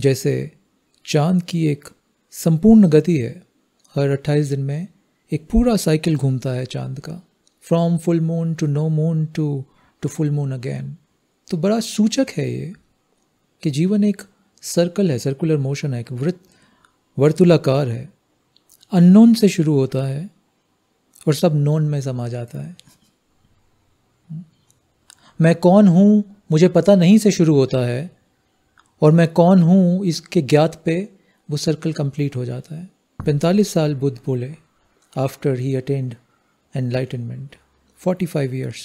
जैसे चांद की एक संपूर्ण गति है हर 28 दिन में एक पूरा साइकिल घूमता है चांद का from full moon to no moon to to full moon again तो बड़ा सूचक है ये कि जीवन एक सर्कल है सर्कुलर मोशन है एक वृत्त वर्तुलाकार है अननोन से शुरू होता है और सब नोन में समा जाता है मैं कौन हूँ मुझे पता नहीं से शुरू होता है और मैं कौन हूँ इसके ज्ञात पे वो सर्कल कंप्लीट हो जाता है पैंतालीस साल बुद्ध बोले after he attend enlightenment forty five years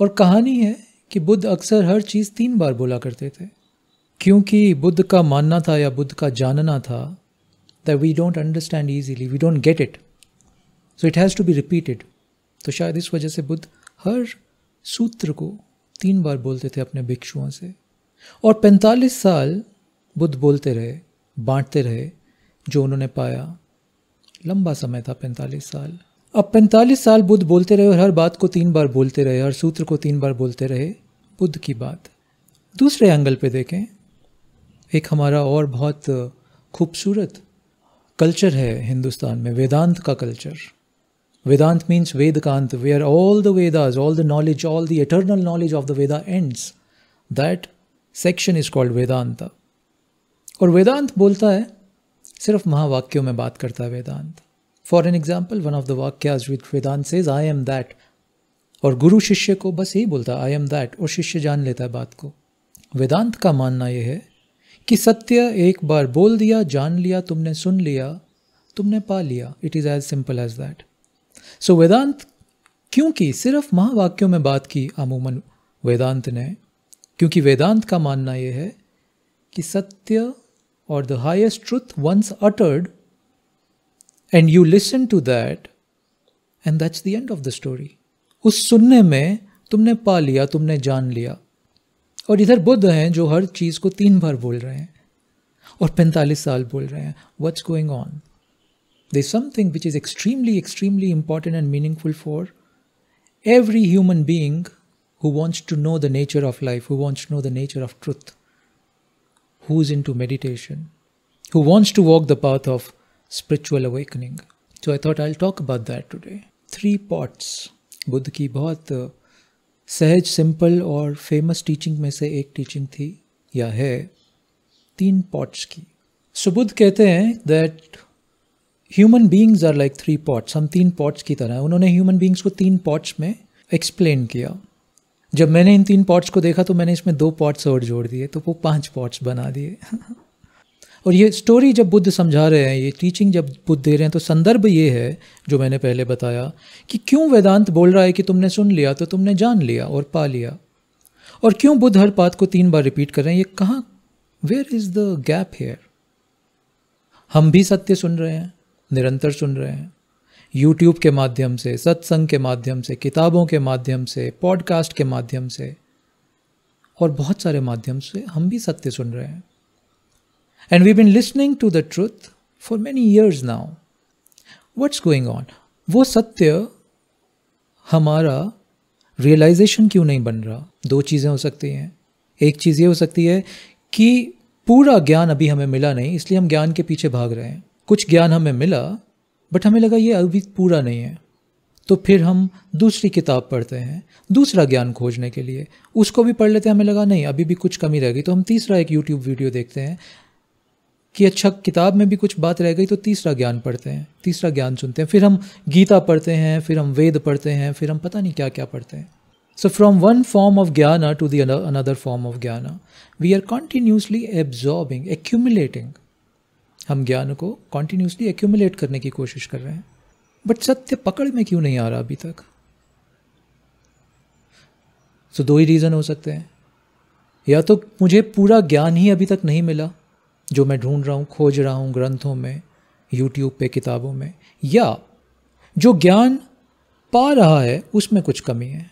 और कहानी है कि बुद्ध अक्सर हर चीज़ तीन बार बोला करते थे क्योंकि बुद्ध का मानना था या बुद्ध का जानना था that we don't understand easily we don't get it so it has to be repeated तो शायद इस वजह से बुद्ध हर सूत्र को तीन बार बोलते थे अपने भिक्षुओं से और 45 साल बुद्ध बोलते रहे बांटते रहे जो उन्होंने पाया लंबा समय था 45 साल अब 45 साल बुद्ध बोलते रहे और हर बात को तीन बार बोलते रहे हर सूत्र को तीन बार बोलते रहे बुद्ध की बात दूसरे एंगल पे देखें एक हमारा और बहुत खूबसूरत कल्चर है हिंदुस्तान में वेदांत का कल्चर वेदांत मीन्स वेद कांत they are all the Vedas all the knowledge all the eternal knowledge of the Veda ends that section is called Vedanta और वेदांत बोलता है सिर्फ महावाक्यों में बात करता है Vedanta for an example one of the वाक्याज with Vedanta says I am that और गुरु शिष्य को बस यही बोलता है आई एम दैट और शिष्य जान लेता है बात को वेदांत का मानना यह है कि सत्य एक बार बोल दिया जान लिया तुमने सुन लिया तुमने पा लिया it is as simple as that so Vedanta क्योंकि सिर्फ महावाक्यों में बात की अमूमन वेदांत ने क्योंकि वेदांत का मानना यह है कि सत्य और the highest truth once uttered and you listen to that and that's the end of the story उस सुनने में तुमने पा लिया तुमने जान लिया और इधर बुद्ध हैं जो हर चीज़ को तीन बार बोल रहे हैं और पैंतालीस साल बोल रहे हैं what's going on there something which is extremely extremely important and meaningful for every human being who wants to know the nature of life, who wants to know the nature of truth, who is into meditation, who wants to walk the path of spiritual awakening. So I thought I'll talk about that today. Three parts. Buddha की बहुत सहज simple और famous teaching में से एक teaching थी या है तीन पॉट्स की सो बुद्ध कहते हैं that human beings are like three pots हम तीन पॉट्स की तरह उन्होंने ह्यूमन बींग्स को तीन पॉट्स में एक्सप्लेन किया जब मैंने इन तीन पॉट्स को देखा तो मैंने इसमें दो पॉट्स और जोड़ दिए तो वो पांच पॉट्स बना दिए और ये स्टोरी जब बुद्ध समझा रहे हैं ये टीचिंग जब बुद्ध दे रहे हैं तो संदर्भ ये है जो मैंने पहले बताया कि क्यों वेदांत बोल रहा है कि तुमने सुन लिया तो तुमने जान लिया और पा लिया और क्यों बुद्ध हर बात को तीन बार रिपीट कर रहे हैं ये कहाँ where is the gap here हम भी सत्य सुन रहे हैं निरंतर सुन रहे हैं यूट्यूब के माध्यम से सत्संग के माध्यम से किताबों के माध्यम से पॉडकास्ट के माध्यम से और बहुत सारे माध्यम से हम भी सत्य सुन रहे हैं and we been listening to the truth for many years now what's going on वो सत्य हमारा रियलाइजेशन क्यों नहीं बन रहा दो चीज़ें हो सकती हैं एक चीज़ ये हो सकती है कि पूरा ज्ञान अभी हमें मिला नहीं इसलिए हम ज्ञान के पीछे भाग रहे हैं कुछ ज्ञान हमें मिला बट हमें लगा ये अभी पूरा नहीं है तो फिर हम दूसरी किताब पढ़ते हैं दूसरा ज्ञान खोजने के लिए उसको भी पढ़ लेते हैं हमें लगा नहीं अभी भी कुछ कमी रह गई तो हम तीसरा एक यूट्यूब वीडियो देखते हैं कि अच्छा किताब में भी कुछ बात रह गई तो तीसरा ज्ञान पढ़ते हैं तीसरा ज्ञान सुनते हैं फिर हम गीता पढ़ते हैं फिर हम वेद पढ़ते हैं फिर हम पता नहीं क्या क्या पढ़ते हैं so from one form of jnana to the another form of jnana, we are continuously absorbing accumulating हम ज्ञान को कॉन्टिन्यूसली एक्यूमुलेट करने की कोशिश कर रहे हैं बट सत्य पकड़ में क्यों नहीं आ रहा अभी तक सो so, दो ही रीज़न हो सकते हैं या तो मुझे पूरा ज्ञान ही अभी तक नहीं मिला जो मैं ढूंढ रहा हूँ खोज रहा हूँ ग्रंथों में यूट्यूब पे किताबों में या जो ज्ञान पा रहा है उसमें कुछ कमी है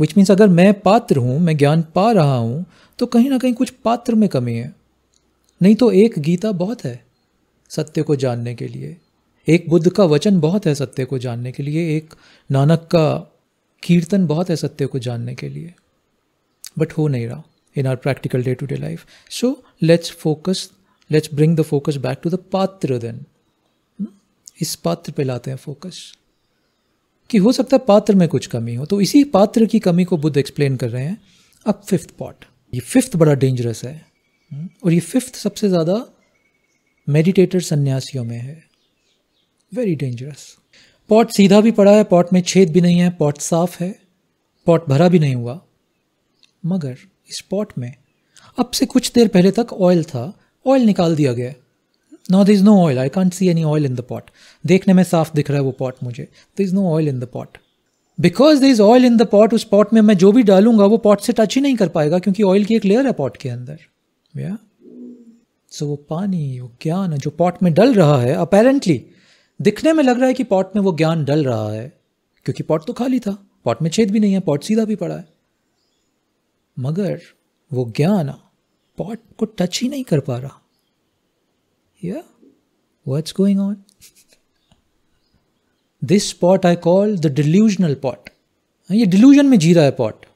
विच मीन्स अगर मैं पात्र हूँ मैं ज्ञान पा रहा हूँ तो कहीं ना कहीं कुछ पात्र में कमी है नहीं तो एक गीता बहुत है सत्य को जानने के लिए एक बुद्ध का वचन बहुत है सत्य को जानने के लिए एक नानक का कीर्तन बहुत है सत्य को जानने के लिए बट हो नहीं रहा in our practical day to day life so let's focus let's bring the focus back to the पात्र देन hmm? इस पात्र पे लाते हैं फोकस कि हो सकता है पात्र में कुछ कमी हो तो इसी पात्र की कमी को बुद्ध एक्सप्लेन कर रहे हैं अब फिफ्थ पॉट ये फिफ्थ बड़ा डेंजरस है और ये फिफ्थ सबसे ज़्यादा मेडिटेटर सन्यासियों में है वेरी डेंजरस पॉट सीधा भी पड़ा है पॉट में छेद भी नहीं है पॉट साफ है पॉट भरा भी नहीं हुआ मगर इस पॉट में अब से कुछ देर पहले तक ऑयल था ऑयल निकाल दिया गया no there is no oil I can't see any oil in the pot देखने में साफ दिख रहा है वो पॉट मुझे there is no oil in the pot because there is oil in the pot उस पॉट में मैं जो भी डालूंगा वो पॉट से टच ही नहीं कर पाएगा क्योंकि ऑयल की एक लेयर है पॉट के अंदर या सो वो पानी वो ज्ञान जो पॉट में डल रहा है अपेरेंटली दिखने में लग रहा है कि पॉट में वो ज्ञान डल रहा है क्योंकि पॉट तो खाली था पॉट में छेद भी नहीं है पॉट सीधा भी पड़ा है मगर वो ज्ञान पॉट को टच ही नहीं कर पा रहा या what's going on this pot I call the delusional pot ये डिल्यूजन में जी रहा है पॉट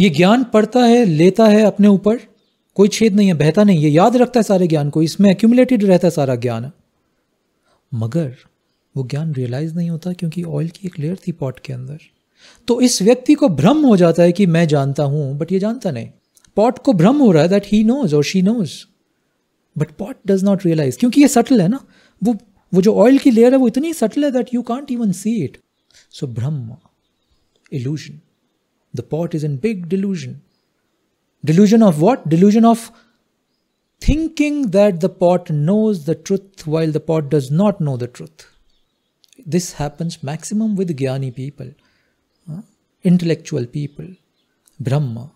ये ज्ञान पढ़ता है लेता है अपने ऊपर कोई छेद नहीं है बहता नहीं है याद रखता है सारे ज्ञान को इसमें एक्यूमुलेटेड रहता है सारा ज्ञान मगर वो ज्ञान रियलाइज नहीं होता क्योंकि ऑयल की एक लेयर थी पॉट के अंदर तो इस व्यक्ति को भ्रम हो जाता है कि मैं जानता हूं बट ये जानता नहीं पॉट को भ्रम हो रहा है दैट ही नोज और she knows but pot does not realize क्योंकि ये सटल है ना वो वो जो ऑयल की लेयर है वो इतनी सटल है that you can't even see it so भ्रम illusion the pot is an big delusion delusion of what delusion of thinking that the pot knows the truth while the pot does not know the truth this happens maximum with ज्ञानी people intellectual people ब्रह्म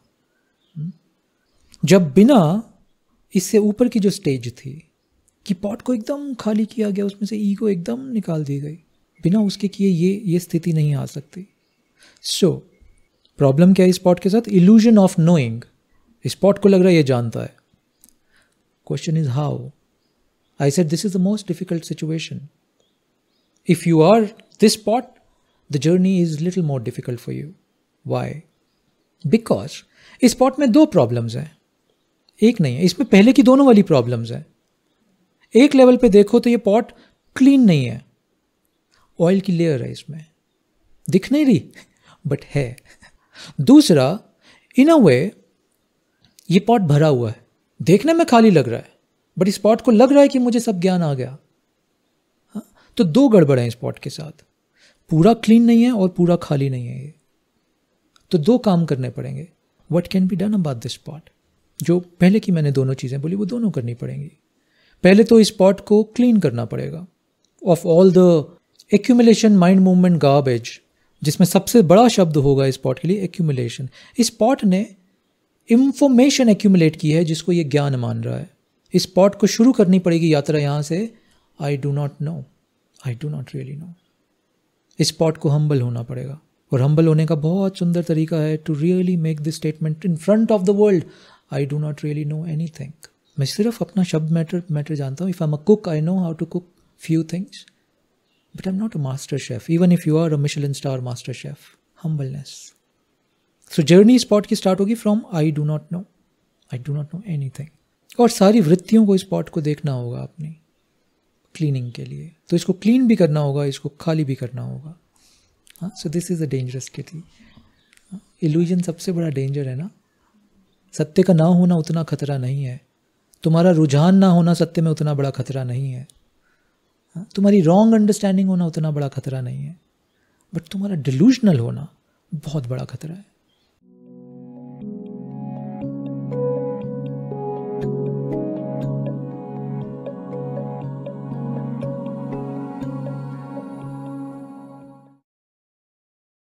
जब बिना इससे ऊपर की जो stage थी कि पॉट को एकदम खाली किया गया उसमें से ईगो e एकदम निकाल दी गई बिना उसके किए ये ये स्थिति नहीं आ सकती सो so, प्रॉब्लम क्या है इस पॉट के साथ इल्यूजन ऑफ नोइंग स्पॉट को लग रहा है ये जानता है question is how I set this is the most difficult situation if you are this spot the journey is little more difficult for you why because इस स्पॉट में दो प्रॉब्लम्स हैं एक नहीं है इसमें पहले की दोनों वाली प्रॉब्लम्स हैं एक लेवल पे देखो तो ये पॉट क्लीन नहीं है ऑयल की लेयर है इसमें दिख नहीं रही बट है दूसरा इन अ वे ये पॉट भरा हुआ है देखने में खाली लग रहा है बट इस पॉट को लग रहा है कि मुझे सब ज्ञान आ गया हाँ, तो दो गड़बड़ हैं इस पॉट के साथ पूरा क्लीन नहीं है और पूरा खाली नहीं है ये तो दो काम करने पड़ेंगे what can be done about this pot जो पहले की मैंने दोनों चीज़ें बोली वो दोनों करनी पड़ेंगी पहले तो इस पॉट को क्लीन करना पड़ेगा of all the accumulation mind movement garbage जिसमें सबसे बड़ा शब्द होगा इस पॉट के लिए एक्यूमुलेशन इस पॉट ने इन्फॉर्मेशन एक्यूमुलेट की है जिसको ये ज्ञान मान रहा है इस पॉट को शुरू करनी पड़ेगी यात्रा यहाँ से I do not know I do not really know इस पॉट को हम्बल होना पड़ेगा और हम्बल होने का बहुत सुंदर तरीका है to really make this statement in front of the world I do not really know any thing मैं सिर्फ अपना शब्द मैटर मैटर जानता हूँ if I am a cook I know how to cook few things but I am not a master chef even if you are a in star master chef humbleness so journey इस pot की start होगी from I do not know I do not know any thing और सारी वृत्तियों को इस pot को देखना होगा आपने क्लीनिंग के लिए तो इसको क्लीन भी करना होगा इसको खाली भी करना होगा हाँ so this is a dangerous किटली इल्यूजन सबसे बड़ा डेंजर है ना सत्य का ना होना उतना खतरा नहीं है तुम्हारा रुझान ना होना सत्य में उतना बड़ा खतरा नहीं है हाँ, तुम्हारी रॉन्ग अंडरस्टैंडिंग होना उतना बड़ा खतरा नहीं है बट तुम्हारा डिल्यूजनल होना बहुत बड़ा खतरा है